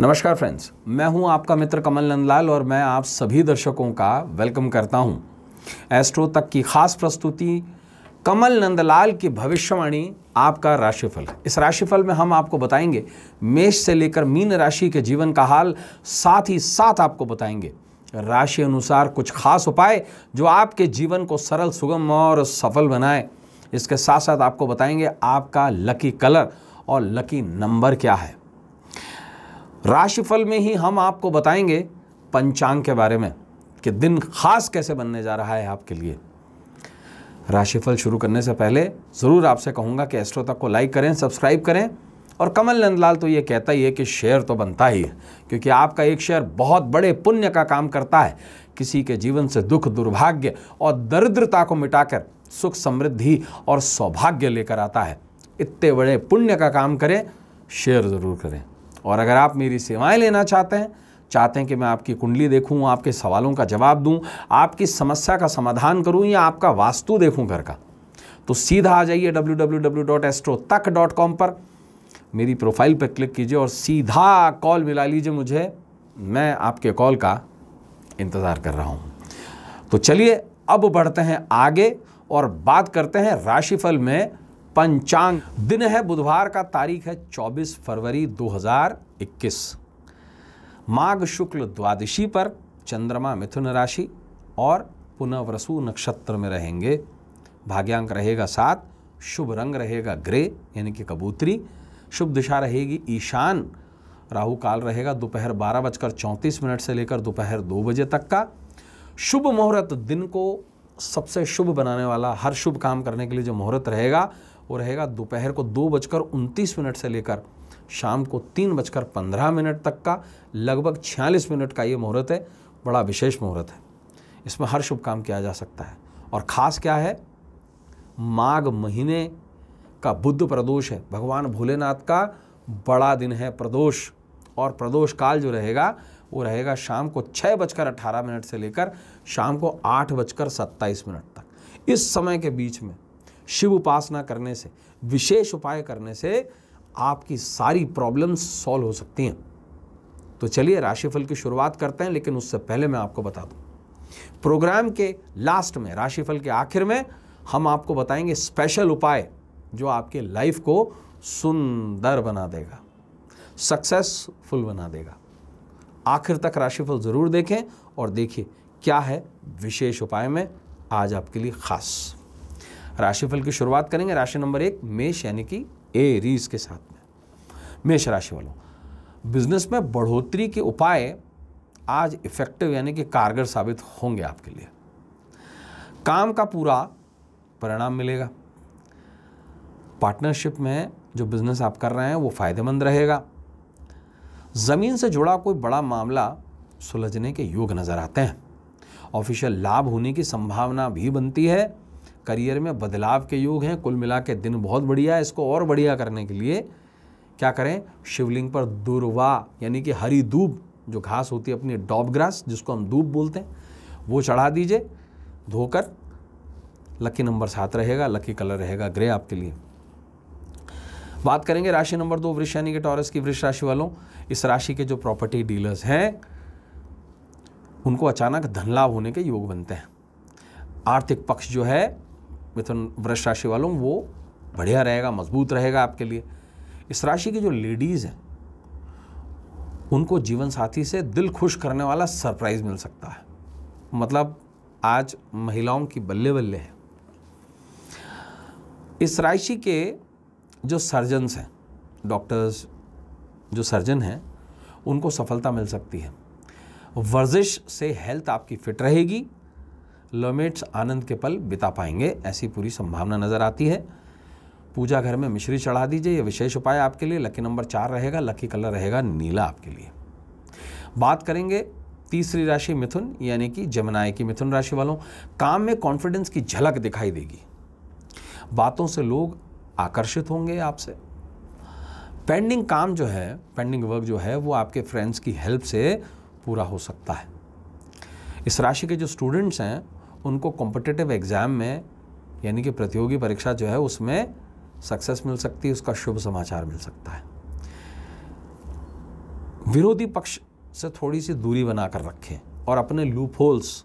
नमस्कार फ्रेंड्स मैं हूं आपका मित्र कमल नंदलाल और मैं आप सभी दर्शकों का वेलकम करता हूं एस्ट्रो तक की खास प्रस्तुति कमल नंदलाल की भविष्यवाणी आपका राशिफल इस राशिफल में हम आपको बताएंगे मेष से लेकर मीन राशि के जीवन का हाल साथ ही साथ आपको बताएंगे राशि अनुसार कुछ खास उपाय जो आपके जीवन को सरल सुगम और सफल बनाए इसके साथ साथ आपको बताएंगे आपका लकी कलर और लकी नंबर क्या है राशिफल में ही हम आपको बताएंगे पंचांग के बारे में कि दिन खास कैसे बनने जा रहा है आपके लिए राशिफल शुरू करने से पहले ज़रूर आपसे कहूँगा कि एस्ट्रो तक को लाइक करें सब्सक्राइब करें और कमल नंदलाल तो ये कहता ही है कि शेयर तो बनता ही है क्योंकि आपका एक शेयर बहुत बड़े पुण्य का काम करता है किसी के जीवन से दुख दुर्भाग्य और दरिद्रता को मिटाकर सुख समृद्धि और सौभाग्य लेकर आता है इतने बड़े पुण्य का काम करें शेयर ज़रूर करें और अगर आप मेरी सेवाएं लेना चाहते हैं चाहते हैं कि मैं आपकी कुंडली देखूं आपके सवालों का जवाब दूं आपकी समस्या का समाधान करूं या आपका वास्तु देखूं घर का तो सीधा आ जाइए डब्ल्यू पर मेरी प्रोफाइल पर क्लिक कीजिए और सीधा कॉल मिला लीजिए मुझे मैं आपके कॉल का इंतज़ार कर रहा हूँ तो चलिए अब बढ़ते हैं आगे और बात करते हैं राशिफल में पंचांग दिन है बुधवार का तारीख है 24 फरवरी 2021 माघ शुक्ल द्वादशी पर चंद्रमा मिथुन राशि और पुनर्वसु नक्षत्र में रहेंगे भाग्यांक रहेगा सात शुभ रंग रहेगा ग्रे यानी कि कबूतरी शुभ दिशा रहेगी ईशान राहु काल रहेगा दोपहर बारह बजकर चौंतीस मिनट से लेकर दोपहर दो बजे तक का शुभ मुहूर्त दिन को सबसे शुभ बनाने वाला हर शुभ काम करने के लिए जो मुहूर्त रहेगा वो रहेगा दोपहर को दो बजकर उनतीस मिनट से लेकर शाम को तीन बजकर पंद्रह मिनट तक का लगभग छियालीस मिनट का ये मुहूर्त है बड़ा विशेष मुहूर्त है इसमें हर शुभ काम किया जा सकता है और ख़ास क्या है माघ महीने का बुद्ध प्रदोष है भगवान भोलेनाथ का बड़ा दिन है प्रदोष और प्रदोष काल जो रहेगा वो रहेगा शाम को छः बजकर अट्ठारह मिनट से लेकर शाम को आठ बजकर सत्ताईस मिनट तक इस समय के बीच में शिव उपासना करने से विशेष उपाय करने से आपकी सारी प्रॉब्लम्स सॉल्व हो सकती हैं तो चलिए राशिफल की शुरुआत करते हैं लेकिन उससे पहले मैं आपको बता दूं प्रोग्राम के लास्ट में राशिफल के आखिर में हम आपको बताएंगे स्पेशल उपाय जो आपके लाइफ को सुंदर बना देगा सक्सेसफुल बना देगा आखिर तक राशिफल ज़रूर देखें और देखिए क्या है विशेष उपाय में आज आपके लिए खास राशिफल की शुरुआत करेंगे राशि नंबर एक मेष यानी कि ए रीज के साथ में मेष राशि वालों बिजनेस में बढ़ोतरी के उपाय आज इफेक्टिव यानी कि कारगर साबित होंगे आपके लिए काम का पूरा परिणाम मिलेगा पार्टनरशिप में जो बिजनेस आप कर रहे हैं वो फायदेमंद रहेगा ज़मीन से जुड़ा कोई बड़ा मामला सुलझने के योग नज़र आते हैं ऑफिशियल लाभ होने की संभावना भी बनती है करियर में बदलाव के योग हैं कुल मिला के दिन बहुत बढ़िया है इसको और बढ़िया करने के लिए क्या करें शिवलिंग पर दुर्वा यानी कि हरी दूब जो घास होती है अपनी डॉब ग्रास जिसको हम दूब बोलते हैं वो चढ़ा दीजिए धोकर लकी नंबर सात रहेगा लकी कलर रहेगा ग्रे आपके लिए बात करेंगे राशि नंबर दो वृक्ष यानी कि टॉरस की वृक्ष राशि वालों इस राशि के जो प्रॉपर्टी डीलर्स हैं उनको अचानक धन लाभ होने के योग बनते हैं आर्थिक पक्ष जो है मिथुन वृक्ष राशि वालों वो बढ़िया रहेगा मजबूत रहेगा आपके लिए इस राशि की जो लेडीज़ हैं उनको जीवन साथी से दिल खुश करने वाला सरप्राइज़ मिल सकता है मतलब आज महिलाओं की बल्ले बल्ले है इस राशि के जो सर्जन्स हैं डॉक्टर्स जो सर्जन हैं उनको सफलता मिल सकती है वर्जिश से हेल्थ आपकी फिट रहेगी लोमेट्स आनंद के पल बिता पाएंगे ऐसी पूरी संभावना नज़र आती है पूजा घर में मिश्री चढ़ा दीजिए यह विशेष उपाय आपके लिए लकी नंबर चार रहेगा लकी कलर रहेगा नीला आपके लिए बात करेंगे तीसरी राशि मिथुन यानी कि जमनाय की मिथुन राशि वालों काम में कॉन्फिडेंस की झलक दिखाई देगी बातों से लोग आकर्षित होंगे आपसे पेंडिंग काम जो है पेंडिंग वर्क जो है वो आपके फ्रेंड्स की हेल्प से पूरा हो सकता है इस राशि के जो स्टूडेंट्स हैं उनको कॉम्पिटेटिव एग्ज़ाम में यानी कि प्रतियोगी परीक्षा जो है उसमें सक्सेस मिल सकती है उसका शुभ समाचार मिल सकता है विरोधी पक्ष से थोड़ी सी दूरी बना कर रखें और अपने लूप होल्स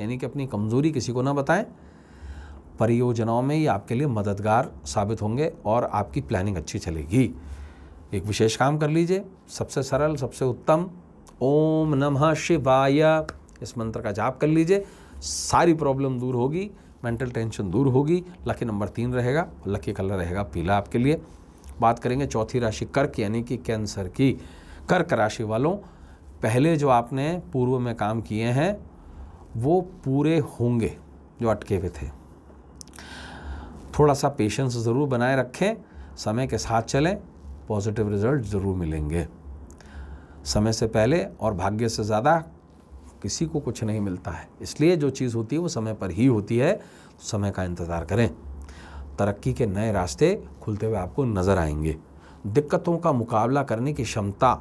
यानी कि अपनी कमज़ोरी किसी को ना बताएं परियोजनाओं में ये आपके लिए मददगार साबित होंगे और आपकी प्लानिंग अच्छी चलेगी एक विशेष काम कर लीजिए सबसे सरल सबसे उत्तम ओम नमः शिवाय इस मंत्र का जाप कर लीजिए सारी प्रॉब्लम दूर होगी मेंटल टेंशन दूर होगी लकी नंबर तीन रहेगा लकी कलर रहेगा पीला आपके लिए बात करेंगे चौथी राशि कर्क यानी कि कैंसर की कर्क राशि वालों पहले जो आपने पूर्व में काम किए हैं वो पूरे होंगे जो अटके हुए थे थोड़ा सा पेशेंस ज़रूर बनाए रखें समय के साथ चलें पॉजिटिव रिजल्ट ज़रूर मिलेंगे समय से पहले और भाग्य से ज़्यादा किसी को कुछ नहीं मिलता है इसलिए जो चीज़ होती है वो समय पर ही होती है समय का इंतज़ार करें तरक्की के नए रास्ते खुलते हुए आपको नज़र आएंगे दिक्कतों का मुकाबला करने की क्षमता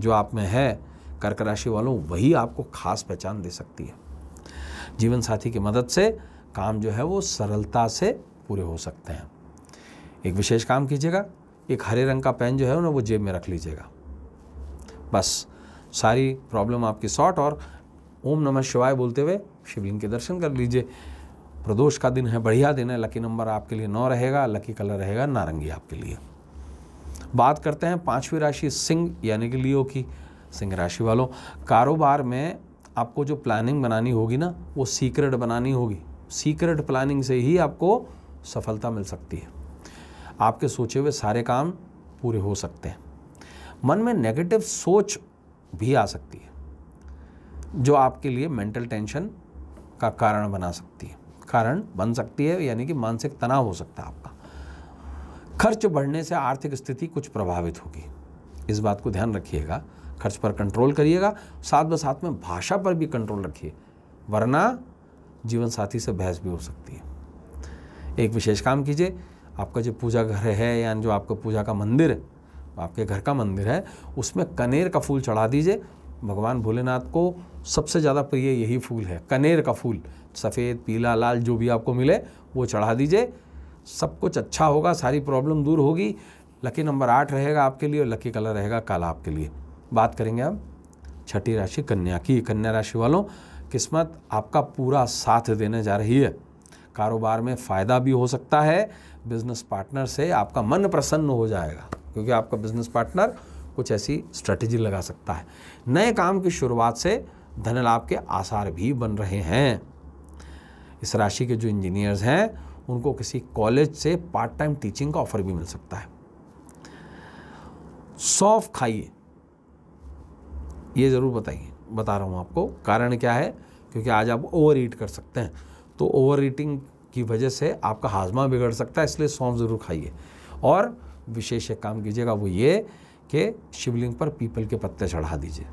जो आप में है कर्क राशि वालों वही आपको खास पहचान दे सकती है जीवन साथी की मदद से काम जो है वो सरलता से पूरे हो सकते हैं एक विशेष काम कीजिएगा एक हरे रंग का पेन जो है ना वो जेब में रख लीजिएगा बस सारी प्रॉब्लम आपकी सॉर्ट और ओम नमः शिवाय बोलते हुए शिवलिंग के दर्शन कर लीजिए प्रदोष का दिन है बढ़िया दिन है लकी नंबर आपके लिए नौ रहेगा लकी कलर रहेगा नारंगी आपके लिए बात करते हैं पांचवी राशि सिंह यानी कि लियो की सिंह राशि वालों कारोबार में आपको जो प्लानिंग बनानी होगी ना वो सीक्रेट बनानी होगी सीक्रेट प्लानिंग से ही आपको सफलता मिल सकती है आपके सोचे हुए सारे काम पूरे हो सकते हैं मन में नेगेटिव सोच भी आ सकती है जो आपके लिए मेंटल टेंशन का कारण बना सकती है कारण बन सकती है यानी कि मानसिक तनाव हो सकता है आपका खर्च बढ़ने से आर्थिक स्थिति कुछ प्रभावित होगी इस बात को ध्यान रखिएगा खर्च पर कंट्रोल करिएगा साथ ब साथ में भाषा पर भी कंट्रोल रखिए वरना जीवन साथी से बहस भी हो सकती है एक विशेष काम कीजिए आपका जो पूजा घर है या जो आपका पूजा का मंदिर है आपके घर का मंदिर है उसमें कनेर का फूल चढ़ा दीजिए भगवान भोलेनाथ को सबसे ज़्यादा प्रिय यही फूल है कनेर का फूल सफ़ेद पीला लाल जो भी आपको मिले वो चढ़ा दीजिए सब कुछ अच्छा होगा सारी प्रॉब्लम दूर होगी लकी नंबर आठ रहेगा आपके लिए और लकी कलर रहेगा काला आपके लिए बात करेंगे हम छठी राशि कन्या की कन्या राशि वालों किस्मत आपका पूरा साथ देने जा रही है कारोबार में फ़ायदा भी हो सकता है बिजनेस पार्टनर से आपका मन प्रसन्न हो जाएगा क्योंकि आपका बिजनेस पार्टनर कुछ ऐसी स्ट्रेटजी लगा सकता है नए काम की शुरुआत से धन लाभ के आसार भी बन रहे हैं इस राशि के जो इंजीनियर्स हैं उनको किसी कॉलेज से पार्ट टाइम टीचिंग का ऑफर भी मिल सकता है सौंफ खाइए ये ज़रूर बताइए बता रहा हूँ आपको कारण क्या है क्योंकि आज आप ओवर ईट कर सकते हैं तो ओवर ईटिंग की वजह से आपका हाजमा बिगड़ सकता है इसलिए सौंफ ज़रूर खाइए और विशेष एक काम कीजिएगा वो ये कि शिवलिंग पर पीपल के पत्ते चढ़ा दीजिए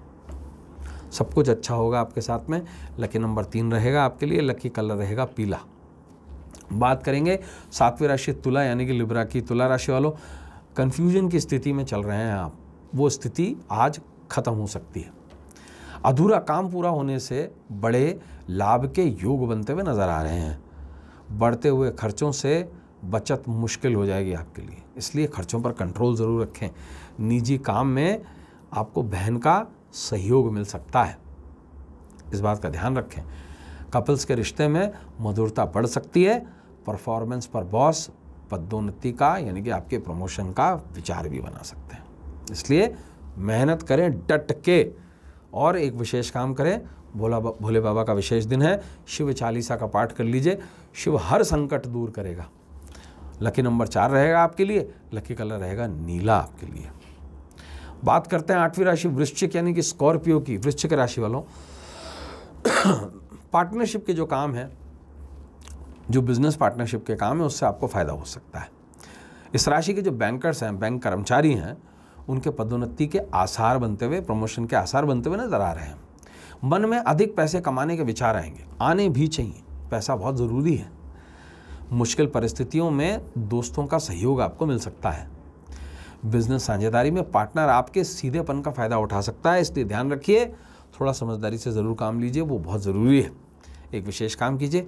सब कुछ अच्छा होगा आपके साथ में लकी नंबर तीन रहेगा आपके लिए लकी कलर रहेगा पीला बात करेंगे सातवीं राशि तुला यानी कि लिब्रा की तुला राशि वालों कन्फ्यूजन की स्थिति में चल रहे हैं आप वो स्थिति आज खत्म हो सकती है अधूरा काम पूरा होने से बड़े लाभ के योग बनते हुए नज़र आ रहे हैं बढ़ते हुए खर्चों से बचत मुश्किल हो जाएगी आपके लिए इसलिए खर्चों पर कंट्रोल ज़रूर रखें निजी काम में आपको बहन का सहयोग मिल सकता है इस बात का ध्यान रखें कपल्स के रिश्ते में मधुरता बढ़ सकती है परफॉर्मेंस पर बॉस पदोन्नति का यानी कि आपके प्रमोशन का विचार भी बना सकते हैं इसलिए मेहनत करें डट के और एक विशेष काम करें भोला भोले बाबा का विशेष दिन है शिव चालीसा का पाठ कर लीजिए शिव हर संकट दूर करेगा लकी नंबर चार रहेगा आपके लिए लकी कलर रहेगा नीला आपके लिए बात करते हैं आठवीं राशि वृश्चिक यानी कि स्कॉर्पियो की वृश्चिक राशि वालों पार्टनरशिप के जो काम है जो बिजनेस पार्टनरशिप के काम है उससे आपको फ़ायदा हो सकता है इस राशि के जो बैंकर्स हैं बैंक कर्मचारी हैं उनके पदोन्नति के आसार बनते हुए प्रमोशन के आसार बनते हुए नजर आ रहे हैं मन में अधिक पैसे कमाने के विचार आएंगे आने भी चाहिए पैसा बहुत ज़रूरी है मुश्किल परिस्थितियों में दोस्तों का सहयोग आपको मिल सकता है बिजनेस साझेदारी में पार्टनर आपके सीधेपन का फ़ायदा उठा सकता है इसलिए ध्यान रखिए थोड़ा समझदारी से ज़रूर काम लीजिए वो बहुत ज़रूरी है एक विशेष काम कीजिए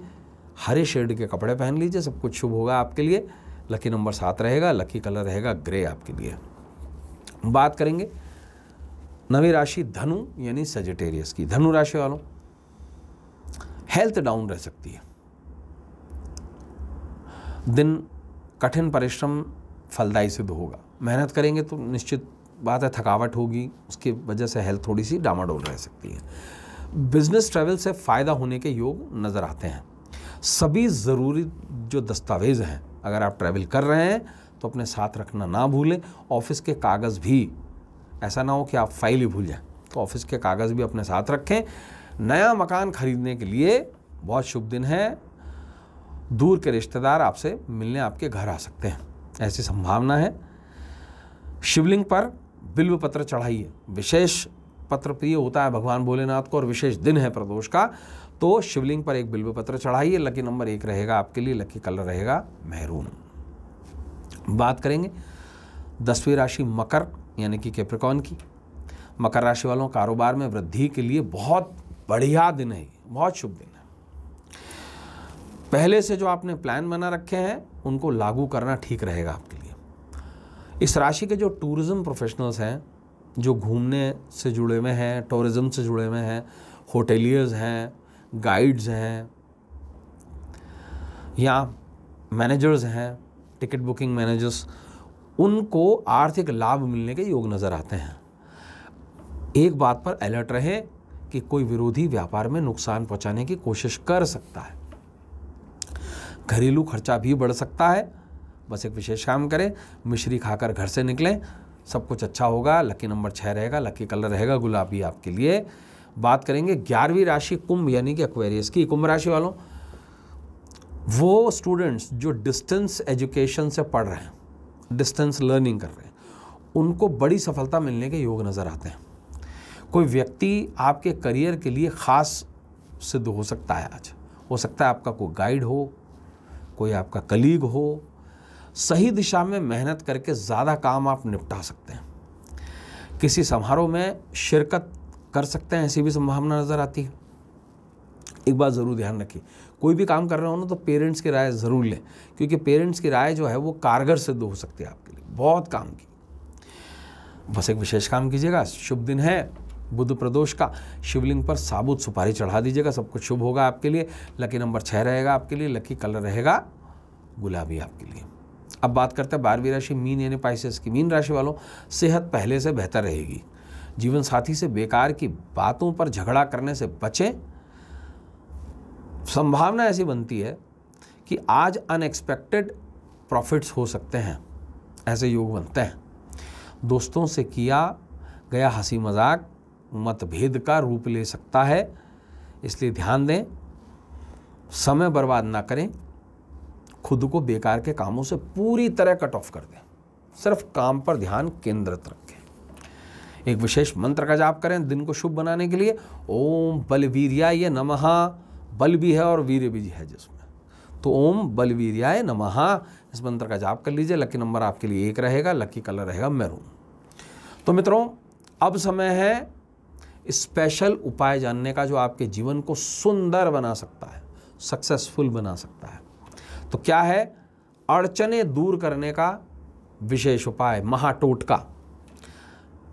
हरे शेड के कपड़े पहन लीजिए सब कुछ शुभ होगा आपके लिए लकी नंबर सात रहेगा लकी कलर रहेगा ग्रे आपके लिए बात करेंगे नवी राशि धनु यानी सेजिटेरियस की धनु राशि वालों हेल्थ डाउन रह सकती है दिन कठिन परिश्रम फलदायी सिद्ध होगा मेहनत करेंगे तो निश्चित बात है थकावट होगी उसकी वजह से हेल्थ थोड़ी सी डामाडोल रह सकती है बिजनेस ट्रैवल से फ़ायदा होने के योग नज़र आते हैं सभी ज़रूरी जो दस्तावेज़ हैं अगर आप ट्रैवल कर रहे हैं तो अपने साथ रखना ना भूलें ऑफिस के कागज़ भी ऐसा ना हो कि आप फाइल ही भूल जाएं तो ऑफिस के कागज़ भी अपने साथ रखें नया मकान खरीदने के लिए बहुत शुभ दिन है दूर के रिश्तेदार आपसे मिलने आपके घर आ सकते हैं ऐसी संभावना है शिवलिंग पर बिल्व पत्र चढ़ाइए विशेष पत्र प्रिय होता है भगवान भोलेनाथ को और विशेष दिन है प्रदोष का तो शिवलिंग पर एक बिल्व पत्र चढ़ाइए लकी नंबर एक रहेगा आपके लिए लकी कलर रहेगा मेहरून बात करेंगे दसवीं राशि मकर यानी कि कैप्रिकॉन की मकर राशि वालों कारोबार में वृद्धि के लिए बहुत बढ़िया दिन है बहुत शुभ दिन पहले से जो आपने प्लान बना रखे हैं उनको लागू करना ठीक रहेगा आपके लिए इस राशि के जो टूरिज़्म प्रोफेशनल्स हैं जो घूमने से जुड़े हुए हैं टूरिज़्म से जुड़े हुए हैं होटेलियर्स हैं गाइड्स हैं या मैनेजर्स हैं टिकट बुकिंग मैनेजर्स उनको आर्थिक लाभ मिलने के योग नज़र आते हैं एक बात पर अलर्ट रहे कि कोई विरोधी व्यापार में नुकसान पहुंचाने की कोशिश कर सकता है घरेलू खर्चा भी बढ़ सकता है बस एक विशेष काम करें मिश्री खाकर घर से निकलें सब कुछ अच्छा होगा लकी नंबर छः रहेगा लकी कलर रहेगा गुलाबी आपके लिए बात करेंगे ग्यारहवीं राशि कुंभ यानी कि एक्वेरियस की कुंभ राशि वालों वो स्टूडेंट्स जो डिस्टेंस एजुकेशन से पढ़ रहे हैं डिस्टेंस लर्निंग कर रहे हैं उनको बड़ी सफलता मिलने के योग नज़र आते हैं कोई व्यक्ति आपके करियर के लिए ख़ास सिद्ध हो सकता है आज हो सकता है आपका कोई गाइड हो कोई आपका कलीग हो सही दिशा में मेहनत करके ज़्यादा काम आप निपटा सकते हैं किसी समारोह में शिरकत कर सकते हैं ऐसी भी संभावना नज़र आती है एक बात ज़रूर ध्यान रखिए कोई भी काम कर रहे हो ना तो पेरेंट्स की राय ज़रूर लें क्योंकि पेरेंट्स की राय जो है वो कारगर सिद्ध हो सकती है आपके लिए बहुत काम की बस एक विशेष काम कीजिएगा शुभ दिन है बुद्ध प्रदोष का शिवलिंग पर साबुत सुपारी चढ़ा दीजिएगा सब कुछ शुभ होगा आपके लिए लकी नंबर छः रहेगा आपके लिए लकी कलर रहेगा गुलाबी आपके लिए अब बात करते हैं बारहवीं राशि मीन यानी पाइसेस की मीन राशि वालों सेहत पहले से बेहतर रहेगी जीवन साथी से बेकार की बातों पर झगड़ा करने से बचें संभावना ऐसी बनती है कि आज अनएक्सपेक्टेड प्रॉफिट्स हो सकते हैं ऐसे योग बनते हैं दोस्तों से किया गया हंसी मजाक मतभेद का रूप ले सकता है इसलिए ध्यान दें समय बर्बाद ना करें खुद को बेकार के कामों से पूरी तरह कट ऑफ कर दें सिर्फ काम पर ध्यान केंद्रित रखें एक विशेष मंत्र का जाप करें दिन को शुभ बनाने के लिए ओम बलवीर्याय नमः बल भी है और वीर्य भी है जिसमें तो ओम बलवीर्याय नमः इस मंत्र का जाप कर लीजिए लकी नंबर आपके लिए एक रहेगा लकी कलर रहेगा मैरून तो मित्रों अब समय है स्पेशल उपाय जानने का जो आपके जीवन को सुंदर बना सकता है सक्सेसफुल बना सकता है तो क्या है अड़चने दूर करने का विशेष उपाय महाटोटका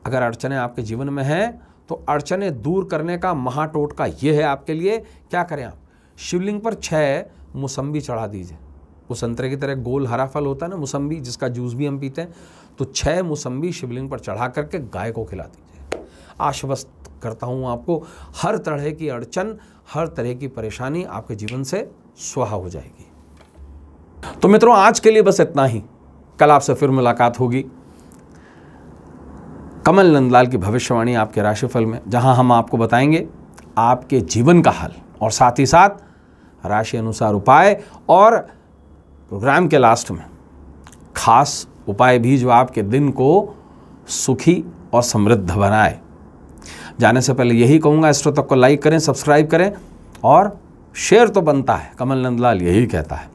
अगर अड़चने आपके जीवन में हैं तो अड़चने दूर करने का महाटोटका ये है आपके लिए क्या करें आप शिवलिंग पर छः मौसम्बी चढ़ा दीजिए वो संतरे की तरह गोल हरा फल होता है ना मौसम्बी जिसका जूस भी हम पीते हैं तो छः मौसम्बी शिवलिंग पर चढ़ा करके गाय को खिला दीजिए आश्वस्त करता हूँ आपको हर तरह की अड़चन हर तरह की परेशानी आपके जीवन से स्वाहा हो जाएगी तो मित्रों आज के लिए बस इतना ही कल आपसे फिर मुलाकात होगी कमल नंदलाल की भविष्यवाणी आपके राशिफल में जहां हम आपको बताएंगे आपके जीवन का हल और साथ ही साथ राशि अनुसार उपाय और प्रोग्राम के लास्ट में खास उपाय भी जो आपके दिन को सुखी और समृद्ध बनाए जाने से पहले यही कहूँगा एस्ट्रो तक को लाइक करें सब्सक्राइब करें और शेयर तो बनता है कमल नंदलाल यही कहता है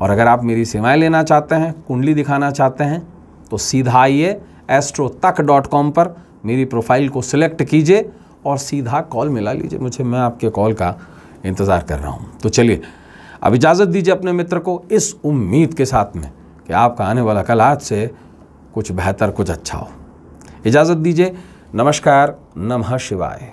और अगर आप मेरी सेवाएं लेना चाहते हैं कुंडली दिखाना चाहते हैं तो सीधा आइए एस्ट्रो तक डॉट कॉम पर मेरी प्रोफाइल को सिलेक्ट कीजिए और सीधा कॉल मिला लीजिए मुझे मैं आपके कॉल का इंतज़ार कर रहा हूँ तो चलिए अब इजाज़त दीजिए अपने मित्र को इस उम्मीद के साथ में कि आपका आने वाला कल आज से कुछ बेहतर कुछ अच्छा हो इजाज़त दीजिए नमस्कार नमः शिवाय